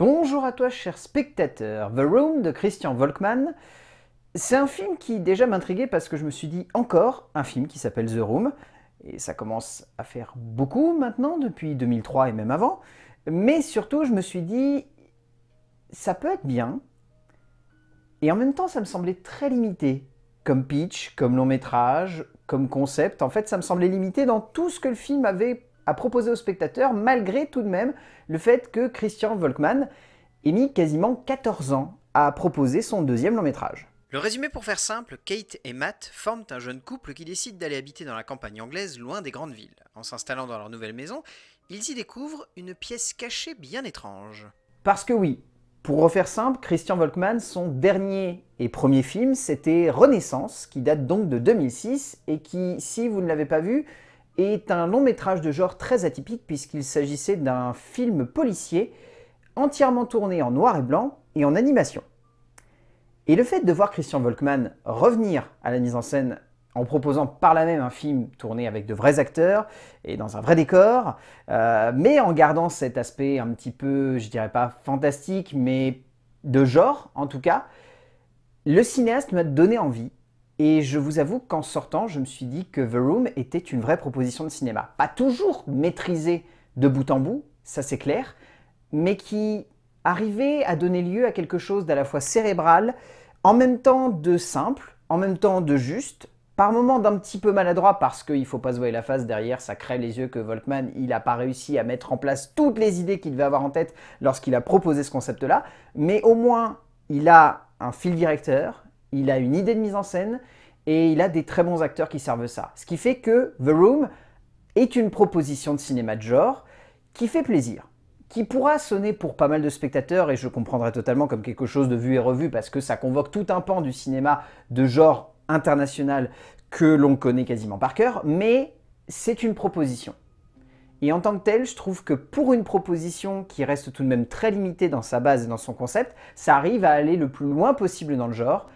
Bonjour à toi, cher spectateur. The Room de Christian Volkmann. C'est un film qui déjà m'intriguait parce que je me suis dit encore un film qui s'appelle The Room. Et ça commence à faire beaucoup maintenant, depuis 2003 et même avant. Mais surtout, je me suis dit, ça peut être bien. Et en même temps, ça me semblait très limité. Comme pitch, comme long métrage, comme concept. En fait, ça me semblait limité dans tout ce que le film avait à proposer aux spectateurs, malgré tout de même le fait que Christian Volkmann ait mis quasiment 14 ans à proposer son deuxième long métrage. Le résumé pour faire simple, Kate et Matt forment un jeune couple qui décide d'aller habiter dans la campagne anglaise loin des grandes villes. En s'installant dans leur nouvelle maison, ils y découvrent une pièce cachée bien étrange. Parce que oui, pour refaire simple, Christian Volkmann, son dernier et premier film, c'était Renaissance, qui date donc de 2006 et qui, si vous ne l'avez pas vu, est un long métrage de genre très atypique puisqu'il s'agissait d'un film policier entièrement tourné en noir et blanc et en animation. Et le fait de voir Christian Volkmann revenir à la mise en scène en proposant par là même un film tourné avec de vrais acteurs et dans un vrai décor, euh, mais en gardant cet aspect un petit peu, je dirais pas fantastique, mais de genre en tout cas, le cinéaste m'a donné envie et je vous avoue qu'en sortant, je me suis dit que The Room était une vraie proposition de cinéma. Pas toujours maîtrisée de bout en bout, ça c'est clair, mais qui arrivait à donner lieu à quelque chose d'à la fois cérébral, en même temps de simple, en même temps de juste, par moments d'un petit peu maladroit parce qu'il faut pas se voir la face derrière, ça crée les yeux que Volkman, il n'a pas réussi à mettre en place toutes les idées qu'il devait avoir en tête lorsqu'il a proposé ce concept-là, mais au moins il a un fil directeur, il a une idée de mise en scène et il a des très bons acteurs qui servent ça. Ce qui fait que The Room est une proposition de cinéma de genre qui fait plaisir, qui pourra sonner pour pas mal de spectateurs, et je comprendrai totalement comme quelque chose de vu et revu, parce que ça convoque tout un pan du cinéma de genre international que l'on connaît quasiment par cœur, mais c'est une proposition. Et en tant que tel, je trouve que pour une proposition qui reste tout de même très limitée dans sa base et dans son concept, ça arrive à aller le plus loin possible dans le genre,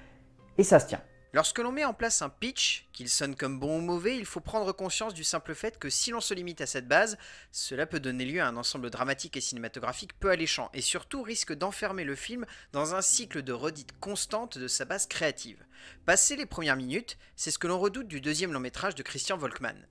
et ça se tient. Lorsque l'on met en place un pitch, qu'il sonne comme bon ou mauvais, il faut prendre conscience du simple fait que si l'on se limite à cette base, cela peut donner lieu à un ensemble dramatique et cinématographique peu alléchant, et surtout risque d'enfermer le film dans un cycle de redites constante de sa base créative. Passer les premières minutes, c'est ce que l'on redoute du deuxième long métrage de Christian Volkmann.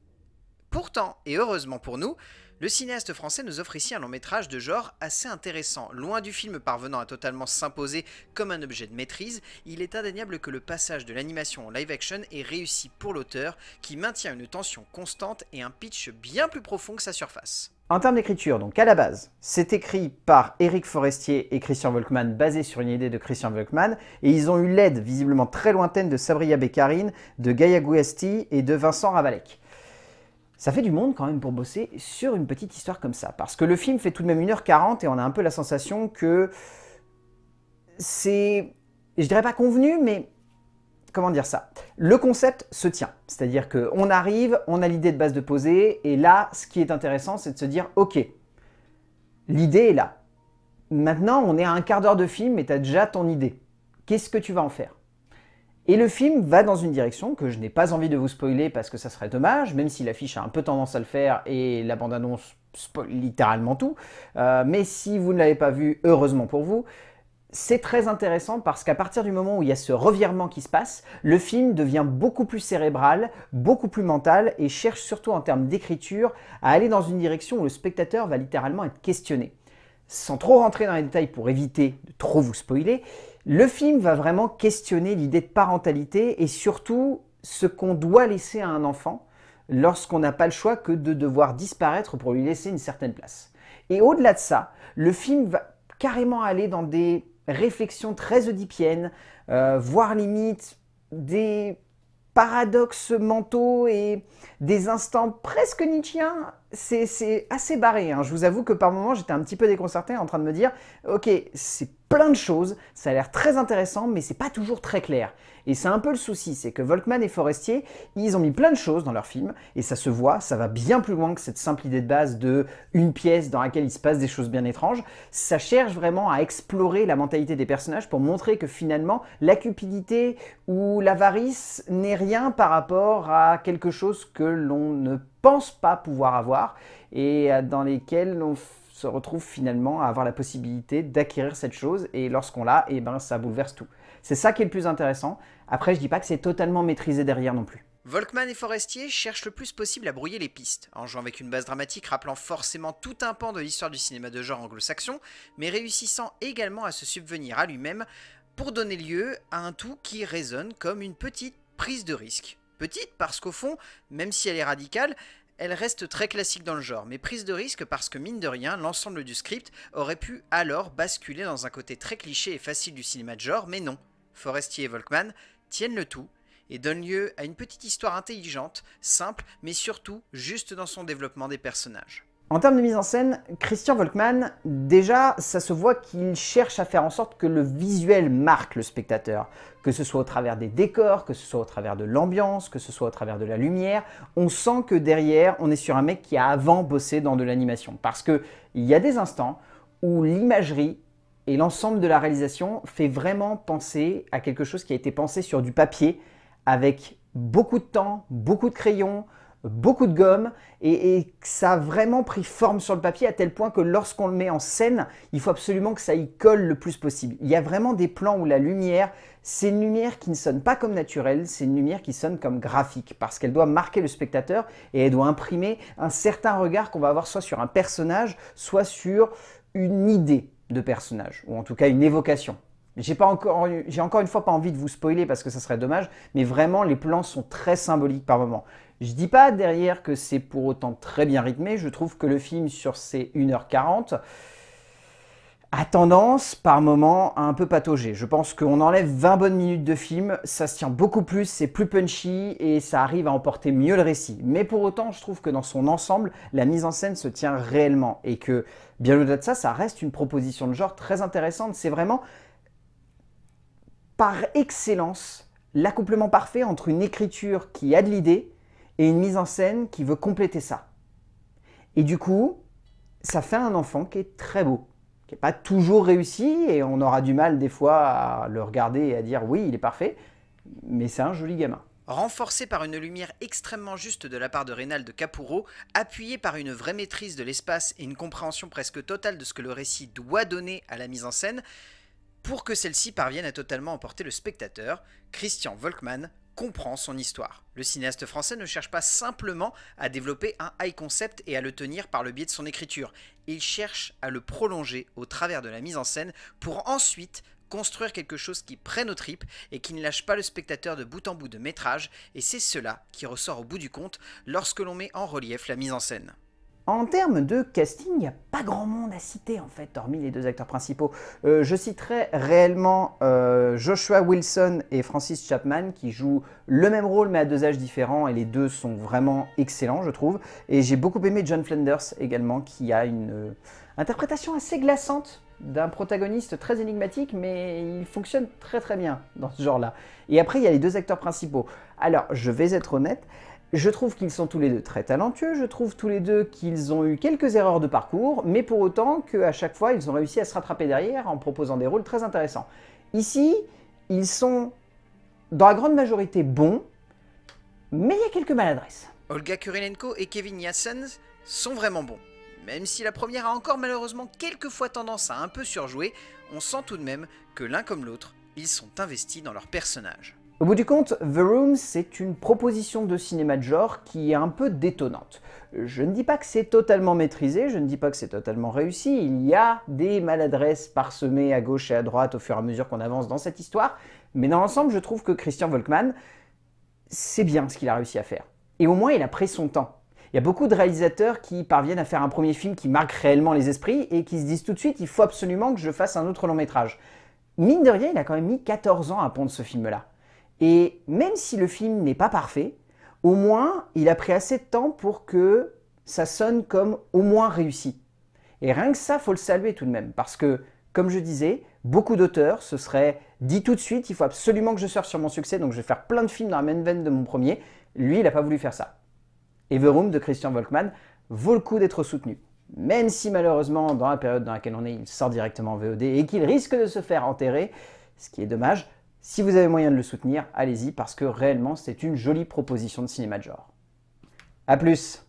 Pourtant, et heureusement pour nous, le cinéaste français nous offre ici un long métrage de genre assez intéressant. Loin du film parvenant à totalement s'imposer comme un objet de maîtrise, il est indéniable que le passage de l'animation en live action est réussi pour l'auteur, qui maintient une tension constante et un pitch bien plus profond que sa surface. En termes d'écriture, donc à la base, c'est écrit par Eric Forestier et Christian Volkman, basé sur une idée de Christian Volkman, et ils ont eu l'aide visiblement très lointaine de Sabria Beccarine, de Gaia Gouesti et de Vincent Ravalek. Ça fait du monde quand même pour bosser sur une petite histoire comme ça. Parce que le film fait tout de même 1h40 et on a un peu la sensation que c'est, je dirais pas convenu, mais comment dire ça Le concept se tient. C'est-à-dire qu'on arrive, on a l'idée de base de poser, et là, ce qui est intéressant, c'est de se dire, ok, l'idée est là. Maintenant, on est à un quart d'heure de film et tu as déjà ton idée. Qu'est-ce que tu vas en faire et le film va dans une direction que je n'ai pas envie de vous spoiler parce que ça serait dommage, même si l'affiche a un peu tendance à le faire et la bande-annonce spoil littéralement tout. Euh, mais si vous ne l'avez pas vu, heureusement pour vous, c'est très intéressant parce qu'à partir du moment où il y a ce revirement qui se passe, le film devient beaucoup plus cérébral, beaucoup plus mental et cherche surtout en termes d'écriture à aller dans une direction où le spectateur va littéralement être questionné. Sans trop rentrer dans les détails pour éviter de trop vous spoiler, le film va vraiment questionner l'idée de parentalité et surtout ce qu'on doit laisser à un enfant lorsqu'on n'a pas le choix que de devoir disparaître pour lui laisser une certaine place. Et au-delà de ça, le film va carrément aller dans des réflexions très oedipiennes, euh, voire limite des paradoxes mentaux et des instants presque nietzschiens c'est assez barré. Hein. Je vous avoue que par moments, j'étais un petit peu déconcerté en train de me dire Ok, c'est plein de choses, ça a l'air très intéressant, mais c'est pas toujours très clair. Et c'est un peu le souci c'est que Volkman et Forestier, ils ont mis plein de choses dans leur film, et ça se voit, ça va bien plus loin que cette simple idée de base de une pièce dans laquelle il se passe des choses bien étranges. Ça cherche vraiment à explorer la mentalité des personnages pour montrer que finalement, la cupidité ou l'avarice n'est rien par rapport à quelque chose que l'on ne peut pense pas pouvoir avoir et euh, dans lesquels on se retrouve finalement à avoir la possibilité d'acquérir cette chose et lorsqu'on l'a, et eh ben ça bouleverse tout. C'est ça qui est le plus intéressant. Après, je dis pas que c'est totalement maîtrisé derrière non plus. Volkman et Forestier cherchent le plus possible à brouiller les pistes, en jouant avec une base dramatique rappelant forcément tout un pan de l'histoire du cinéma de genre anglo-saxon, mais réussissant également à se subvenir à lui-même pour donner lieu à un tout qui résonne comme une petite prise de risque petite parce qu'au fond, même si elle est radicale, elle reste très classique dans le genre, mais prise de risque parce que mine de rien, l'ensemble du script aurait pu alors basculer dans un côté très cliché et facile du cinéma de genre, mais non. Forestier et Volkman tiennent le tout et donnent lieu à une petite histoire intelligente, simple, mais surtout juste dans son développement des personnages. En termes de mise en scène, Christian Volkmann, déjà, ça se voit qu'il cherche à faire en sorte que le visuel marque le spectateur, que ce soit au travers des décors, que ce soit au travers de l'ambiance, que ce soit au travers de la lumière. On sent que derrière, on est sur un mec qui a avant bossé dans de l'animation, parce que il y a des instants où l'imagerie et l'ensemble de la réalisation fait vraiment penser à quelque chose qui a été pensé sur du papier, avec beaucoup de temps, beaucoup de crayons, beaucoup de gomme et, ça a vraiment pris forme sur le papier à tel point que lorsqu'on le met en scène, il faut absolument que ça y colle le plus possible. Il y a vraiment des plans où la lumière, c'est une lumière qui ne sonne pas comme naturelle, c'est une lumière qui sonne comme graphique parce qu'elle doit marquer le spectateur et elle doit imprimer un certain regard qu'on va avoir soit sur un personnage, soit sur une idée de personnage ou en tout cas une évocation. J'ai encore, j'ai encore une fois pas envie de vous spoiler parce que ça serait dommage, mais vraiment les plans sont très symboliques par moment. Je dis pas derrière que c'est pour autant très bien rythmé, je trouve que le film sur ses 1h40 a tendance par moment à un peu patauger. Je pense qu'on enlève 20 bonnes minutes de film, ça se tient beaucoup plus, c'est plus punchy et ça arrive à emporter mieux le récit. Mais pour autant, je trouve que dans son ensemble, la mise en scène se tient réellement et que bien au-delà de ça, ça reste une proposition de genre très intéressante. C'est vraiment par excellence l'accouplement parfait entre une écriture qui a de l'idée et une mise en scène qui veut compléter ça. Et du coup, ça fait un enfant qui est très beau, qui n'est pas toujours réussi, et on aura du mal des fois à le regarder et à dire oui, il est parfait, mais c'est un joli gamin. Renforcé par une lumière extrêmement juste de la part de de Capoureau, appuyé par une vraie maîtrise de l'espace et une compréhension presque totale de ce que le récit doit donner à la mise en scène, pour que celle-ci parvienne à totalement emporter le spectateur, Christian Volkmann comprend son histoire. Le cinéaste français ne cherche pas simplement à développer un high concept et à le tenir par le biais de son écriture, il cherche à le prolonger au travers de la mise en scène pour ensuite construire quelque chose qui prenne aux tripes et qui ne lâche pas le spectateur de bout en bout de métrage, et c'est cela qui ressort au bout du compte lorsque l'on met en relief la mise en scène. En termes de casting, il n'y a pas grand monde à citer en fait, hormis les deux acteurs principaux. Euh, je citerai réellement euh, Joshua Wilson et Francis Chapman qui jouent le même rôle mais à deux âges différents et les deux sont vraiment excellents je trouve. Et j'ai beaucoup aimé John Flanders également qui a une euh, interprétation assez glaçante d'un protagoniste très énigmatique mais il fonctionne très très bien dans ce genre là. Et après il y a les deux acteurs principaux. Alors je vais être honnête, je trouve qu'ils sont tous les deux très talentueux, je trouve tous les deux qu'ils ont eu quelques erreurs de parcours, mais pour autant qu'à chaque fois, ils ont réussi à se rattraper derrière en proposant des rôles très intéressants. Ici, ils sont dans la grande majorité bons, mais il y a quelques maladresses. Olga Kurilenko et Kevin Yassens sont vraiment bons. Même si la première a encore malheureusement quelquefois tendance à un peu surjouer, on sent tout de même que l'un comme l'autre, ils sont investis dans leur personnage. Au bout du compte, The Room, c'est une proposition de cinéma de genre qui est un peu détonnante. Je ne dis pas que c'est totalement maîtrisé, je ne dis pas que c'est totalement réussi, il y a des maladresses parsemées à gauche et à droite au fur et à mesure qu'on avance dans cette histoire, mais dans l'ensemble, je trouve que Christian Volkmann, c'est bien ce qu'il a réussi à faire. Et au moins, il a pris son temps. Il y a beaucoup de réalisateurs qui parviennent à faire un premier film qui marque réellement les esprits et qui se disent tout de suite, il faut absolument que je fasse un autre long métrage. Mine de rien, il a quand même mis 14 ans à pondre ce film-là. Et même si le film n'est pas parfait, au moins il a pris assez de temps pour que ça sonne comme au moins réussi. Et rien que ça, faut le saluer tout de même, parce que, comme je disais, beaucoup d'auteurs se seraient dit tout de suite, il faut absolument que je sorte sur mon succès, donc je vais faire plein de films dans la même veine de mon premier. Lui, il n'a pas voulu faire ça. Et Room de Christian Volkmann vaut le coup d'être soutenu. Même si malheureusement, dans la période dans laquelle on est, il sort directement en VOD et qu'il risque de se faire enterrer, ce qui est dommage, si vous avez moyen de le soutenir, allez-y parce que réellement c'est une jolie proposition de cinéma de genre. A plus